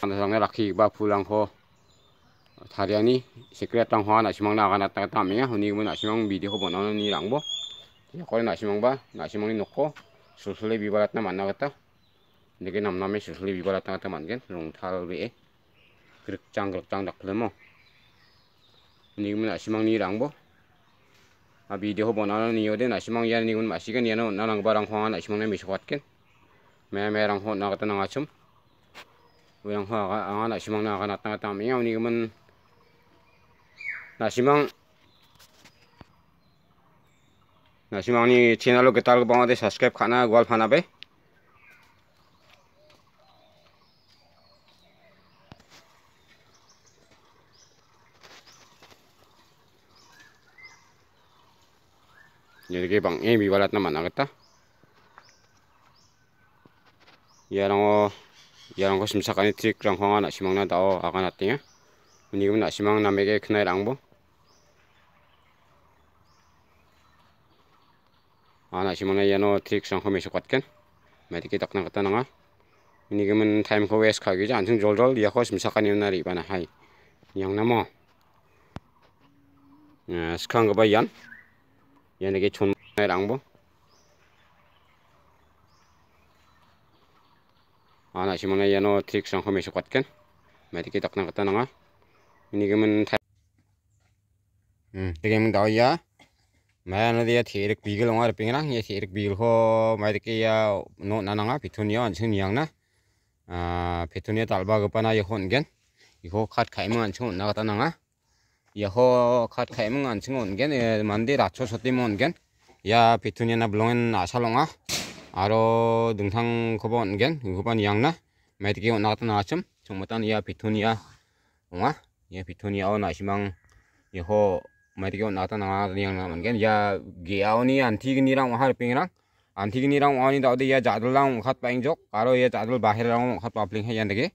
tangnya laki ba pulang ho tariani sekret tang ho a na simang na kana ta ta me huni m u na simang bidi ho bonon i rang bo ya ko na simang ba na simang ni nokko susule bibarat na manna kata nege nam name susule bibarat na kata mangen rong thal be k r u k chang k r u k chang dak lemo ni mo na simang ni rang bo a bidi ho bonon i yode na simang ya ni gun ma s i k a n ya no na rang barang ho a na simang n e mi swat ken me me rang ho na kata na ngachum uyang ha ga anga na simang h na kana tanga tang minga uni gaman na simang h na simang h ni c h i n a lo ge tal bang de subscribe khana gwal phana be 이렇게 방 a 미 a 았나 만나겠다. 얘랑 o yarang ko simsakani trik rang honga na simang na dao aga na tinga anh na simang na mege knai rang bo ana simang na yano trik sang ho meso kwatken cái takna á nanga unigo men time anh ko có khagi ja anh jol jol ya ko simsakani na ri bana hai có namo skang ba yan cái chon này rang bo ana si mana yano trik sang home si k o t kan mati kitak n a kata nanga ini kemen thai hmm kemen dau ya maya na dia thirik b i g e l ngar pingrang ya thirik b i g e l ho mati kia no nananga pitunia ansin e na g h t t a i o yang e na iho k t kata kat kai kai mangan na nanga yaho a m chung 아 베토니아 달바그바나 여혼겐 이거 갓 가이밍 안 층은 나가다 나가 여호 갓 가이밍 안 층은 온 i 만디 라초서 뛰면 온겐 야 n 토니아나블롱 l o n g a aro dingtang kobon gen goban yangna medgi on natan achum chungmatan ya pitunia onga ya pitunia ona simang yeho medgi on natan anga yangna man gen ya geaoni antigni har pingrang antigni랑 어니 다오데 야 자들랑 핫 빠잉족 가로 야 자들 바헤랑 핫 빠플링 해얀데게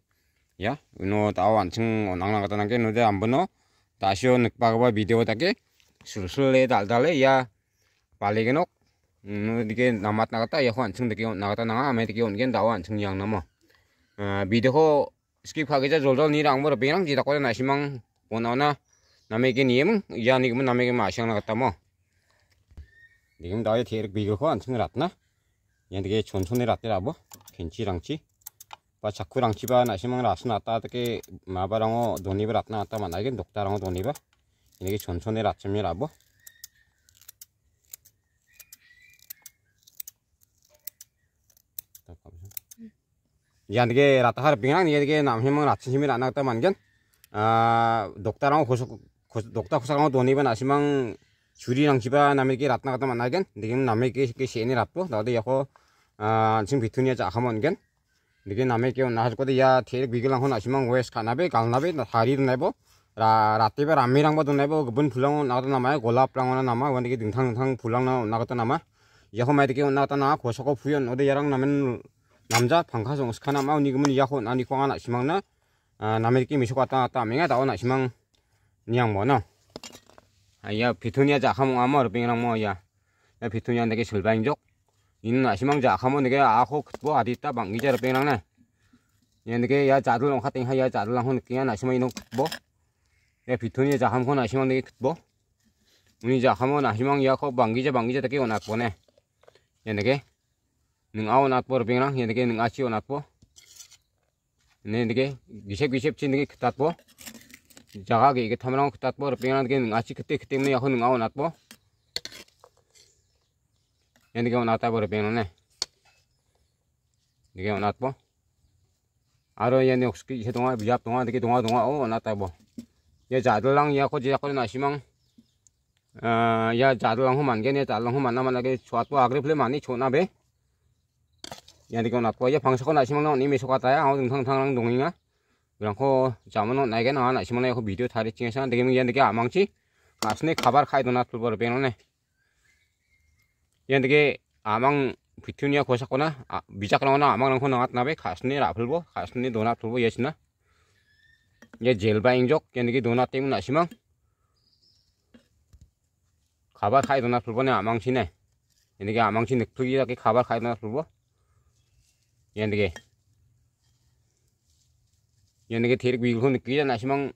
야 우노 다오 안층 오낭랑 가다는 게 노데 안 보노 다시오 늑바가바 비디오 다게 술술레 달달레 야 발레게녹 dike namat nagata ya hwan chung dike nagata nanga ame dike ongen dawan chung yang nama bide ho skip hage ja jol jol ni rang mor benang ji d a k o r a na simang ona ona name ge niem ya ni k u m a name ge ma shang nagata mo d i g e m da ye ther bi ge h o a n chung rat na y a n dike chon chon ni rat ra bo kenchi rang chi ba c h a k u rang chi ba na simang ras na ta dike ma ba rang o doni ba rat na ta ma na ge n dokta rang o doni ba yen ge chon chon ni rat chim ra bo ইয়াতকে ৰাতাহাৰ পিঙা ইয়াতকে নামহিম ৰাতি চিমি ৰান্না কটা মানগেন ডক্তৰ খোচ খোচ ডক্তৰ খোচাকাও ধনিব নাচিমান চুৰি নাংচিবা নামেকি ৰাতনা কটা মানাগেন দেখিম নামেকি চেনি ৰাতব তাতে ইয়াকো আনচিম ভিতৰুনিয়া জাখা মানগেন দেখি নামেকি নাহাজ কৰি ইয়াত ঠেক বিগিলা নাচিমান ৱেষ্ট খানাবি গালনাবি হাৰি ধুনাব ৰাতিপুৱা ৰামি ৰাংব ধুনাব গোবিন ফুলাং অনাগত নামায় গোলাপ ৰাঙৰ নামা হোৱা নেকি দিনথাং দিনথাং ফুলাং অনাগত নামা ইয়াকো মাই দেখি অনাগত না খোচাকো ফুৰি অনুদে ইয়াৰ নামেন 남자 방카송 스카나 마운 니그문 이하호 나니 꽝하나 시망나 남의끼 미소 왔다 왔다 맹에 다오나 시망 니양 뭐나 아야 비토니아 자 하몽 아마 르빙이랑 뭐야 야 비토니아 내게 실바인족 이는 아시망 자 하몽 내게 아호 그뭐 아디따 방 이제 르빙이랑 나 얘네게 야 자들 농카 땡하 야 자들 랑혼 끼야 나시망 이놈 뭐야 비토니아 자 하몽 아시망 내게 뭐 우니 자 하몽 아시망 야코 방기자 방기자 되게 워낙 보네 얘네게 ning au nat por pingrang yen dege ning achi onat po ne dege gisep gisep chin dege ktat po jaga ge ge thamrang ktat po pingrang dege ning achi kte kte ne yahu ning au nat po yen dege onata por pingrang ne dege onat po aro yen ne okski he donga bijap donga dege donga donga au onata po ye jadlang ya ko je ko na simang या जादल हूँ मान गए जादल हूँ मानना माना के छुआ तो आगरे फिले मानी छोना बे yandiko natwa ye pangsa ko nasimono ni meso kata ya ang tang tang lang dongi nga bilang ko jamono naike na ana simono yako video tari tinga sana dage mung yandike amang chi kasne kabar kai donat pul bor beno ne yandike amang pitunia kosa kona a bijak na ona amang lang ko nangat nabe kasne ra pul bo kasne donat pul bo ye china ye jail ba ing jok yandike donat tim na simang kabar kai donat pul bo ne amang chi ne yandike amang chi ne pul gi yake kabar kai donat pul bo yendge yendge thirik bighun kida na simang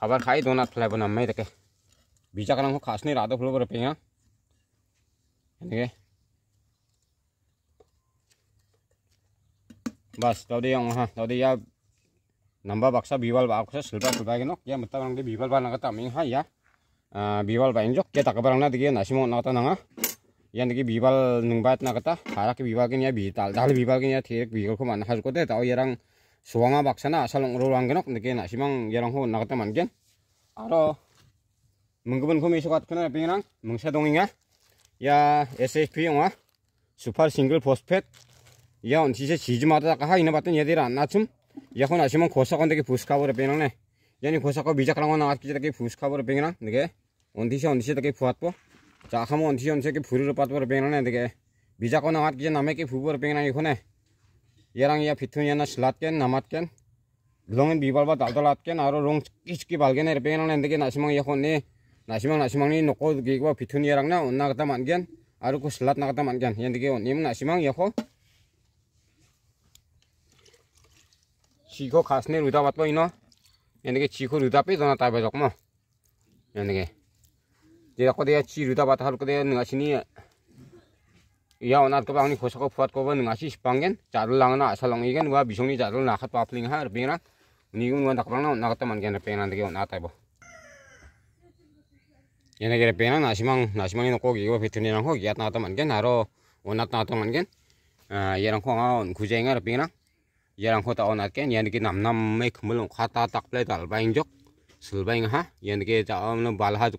khabar khai donat phlai bona mai take bija kanang khasni rado phlo bor penga yendge बस दाउदे यंग हाँ दाउदे या नंबर बक्सा बीवाल बाप से सिल्वा सिल्वा के नो या मतलब रंग दे बीवाल बाल नगता मिंग हाँ या बीवाल बाइंग जो क्या तकबर रंग ना दिखे नाशिमो नगता नंगा a a bat na kata n nung b i i l h a ा न ि कि a ि ब ा ल a ं ब ा इतना करता g ा र ा a े बिबाल के a ि य ा बी ताल दाल बिबाल के निया थ a k ि ग ल क a मान हाज r o दे ताओ य े र ं k स ु व s ं ग a ब ा क ् स a न ा आसल रोल आ a ग a n g क े ना स ि म ां g य n र ं ग हो न ा ग त k मानगेन आ a ो म ं ग ब s ख ौ मेसगात खोना बेंरां मंसा दंङा या एसएसपी नङा सुपार n िं ग ल फसफेट या अनसिसे n a ज म ा द ा काहा इ a ा बातन यादि रानाचुम याखौ नासिमां खसाखौन्दके फ ु स ख ा ब n g ें र a ं न े यानि ख स ा ख a बिजाखलाङो न k ग ा त क ि p ा क े फुसखाबर ब े a र ां नके अ न स i स े अनसिसे d क k फ p u a t po 자 하면 언티언 새끼 부리로 빠뜨려 뱅나네 되게 미자코 나왔기에 남에게 부부로 뱅나 이거네 얘랑 야 비투니나 실랏겐 남았겐 롱은 미발바 달달랏겐 아로 롱 끼치기 발겐에 뱅나네 되게 나시망 이거네 나시망 나시망이 놓고 기고 비투니랑 나 온나가다 만겐 아로 그 실랏 나가다 만겐 얘네게 온님 나시망 이거 지고 가스네 루다 왔다 이너 얘네게 지고 루다 빼잖아 따베적마 얘네게 dia ciri 거대야 지르다 바다 하루 ngasih ni ya onat ke bangi khosa ko kawan ngasih ba ningasi sipangen charul asal asalong igen wah bisongni ni na nakat papling ha bengra nigun wa dakpang na nakata teman gen pernah de onat bo yana gere pernah ngasih mang ni ko gi wa fitur nang ho giat na ta gen haro onat na teman man gen ya rang khonga on kujeng ar bina ya rang khota onat ya nak ki nam nam make melung kata tak play dal jok ha ya ki ta am bal ha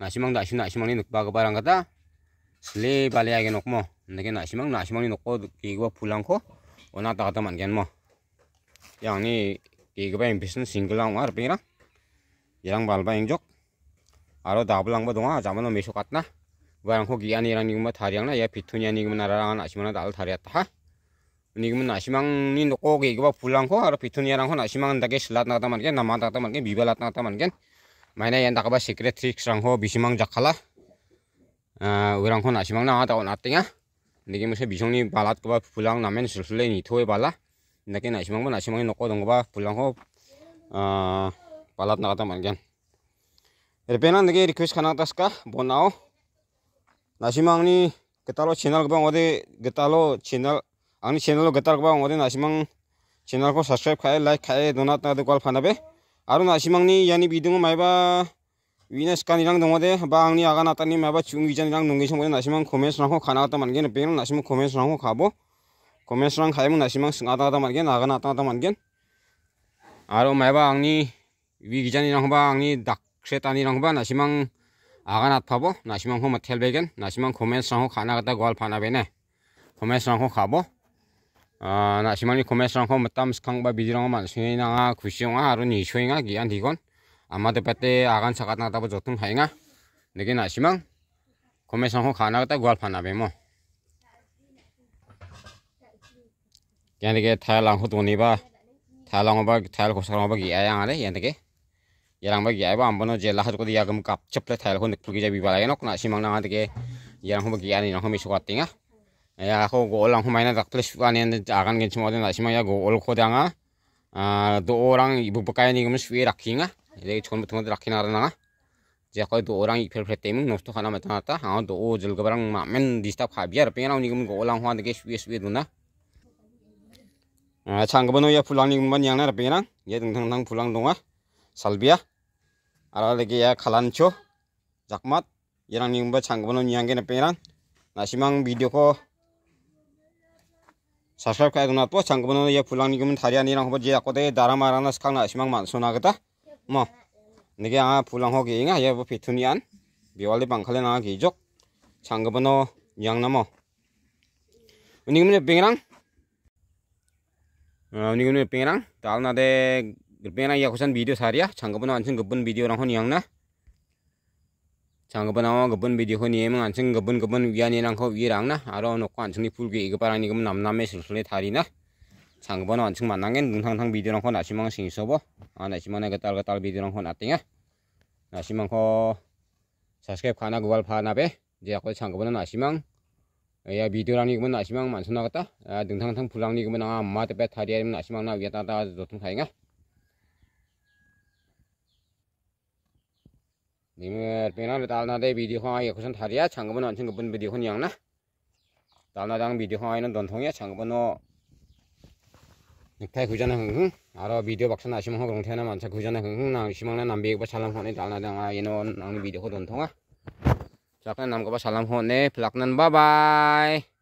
nashimang da ashim nashimang ni nukba gabarang kata sle bale age nok mo nake nashimang nashimang ni nokko kigwa pulang ko ona ta kata man gen mo yang ni kigwa ambition single lang war pingra yang balba ingjok aro dablang ba donga jamano meso katna barang ko giani rang nigma thariang na ya pitunya nigma narang nashimang dal thariata ha 니그면 나시망니 놓고 이거 봐 불랑코 아로 비토니아랑 호 나시망은 다게 실랏 나다 만게 나마 다다 만게 미발 났다 만게 마이나 얀다가 봐 시크레트릭스랑 호 미시망 자칼라 아 우랑 호 나시망 나와 다오 나띵아 니게 무슨 미성니 발앗 거봐 불랑 나면 슬슬레 니토에 발라 나게 나시망 뭐 나시망이 놓고 던 거봐 불랑 호아 발앗 나가다 만겐 레페나 니게 리퀘스트 하나 다스까 보나오 뭐 나시망니 그따로 채널 그방 어디 그따로 채널 아니 채널로 그따로 그방 어디 나시망 채널 거 서브스크라이브 카에 라이크 카에 도넛 나도 걸 파나베 아루나 시망니 야니 비등은 말바 위나 시간이랑 동화대 방니 아가 나타니 말바 지금 위전이랑 농기시모에 나시만 코멘스랑호 가나갔다 만게는 배는 나시면 코멘스랑호 가보 코멘스랑 가이면 나시만 승하다다 만겐 아가 나타나다 만겐 아로 말바 앙니 위기전이랑 바 앙니 닥세탄이랑 바 나시망 아가 나타보 나시망 호마 뭐, 텔베겐 나시망 코멘스랑호 가나갔다 골 파나베네 코멘스랑호 가보 아, 나 시만이 코메스랑 홈 땀스캉 바 비디랑 만 수행이나 구시용아 아, 아론이 쇼잉아 기안 디건 아마도 빼때 아간 차가 나다보 저통 하잉아 내게 나시망 코메스랑 홈 가나갔다 구할 파나베모 뭐. 얘네게 타일랑 호도니바 타일랑 오바 타일 고사랑 오바 기아양 아래 얘네게 얘랑 바 기아바 안 보는 제라 하고 야금 갑 접래 타일 혼득 불기자 비발하게 놓고 나시망 나한테 얘랑 호바 기아니 랑 홈이 쇼가 띵아 yako go lang humayna dak plus wan yan akan gen chimo den asima ya go ol khodanga a do orang ibu pakai ni gumus wi rakhinga de chon mut mut rakhina ranga ja ko do orang i fer fer teming nosto khana ma ta ta ha do o jil gabrang ma men dista kha biar pe na ni gum go lang hwan de ge swi swi duna a chang bano ya pulang ni man yang na pe na ye ding thang thang pulang donga salbia ara lege ya khalancho jakmat yerang ni gum ba chang bano nyang ge na pe na nasimang video ko s a b s c r i b e ka agna po c a n g bono y a pulang ni gumin t a r i a ni rang hobo j i a k o t e dara marana skang na simang man sona k a t a mo nige a pulang ho k i inga ye bo p i t u n i a n biwali b a n g k a l e na k i jok c a n g bono yang namo u ni gumin bengrang u ni gumin bengrang dal na de bengrang ya k u s a n video saria c a n g bono a n c i n gubun video rang hon yang na chang gaban awa gaban bidi ho niem ngan chang gaban gaban wian ni nang ko wi rang na aro no kwan chang ni pul gi ga parang ni gam nam nam me sul sul thari na chang gaban wan chang man nang ngen thang thang bidi rang ko na simang sing so bo a na simang na ga tal ga tal bidi rang ko na ting a na simang ko subscribe khana gwal pha na be je ko chang gaban na simang ya bidi rang ni gam na simang man sun na ga ta ding thang thang pul rang ni gam na ma te pe thari na simang na wi ta ta zo thang thai nga Nime pena le tal na de bidi hoa ye kusan tharia changbo non ching bun bidi hun yang na. Tal na dang bidi hoa ina don thong ya changbo no. Niktai kujan hang hang. Aro bidi baksan na shimang hong thena man cha kujan hang hang nang shimang na nambi ba salam hone tal na dang a yeno nang bidi ho don thong a. Chakna nam ko ba salam hone plaknan bye bye.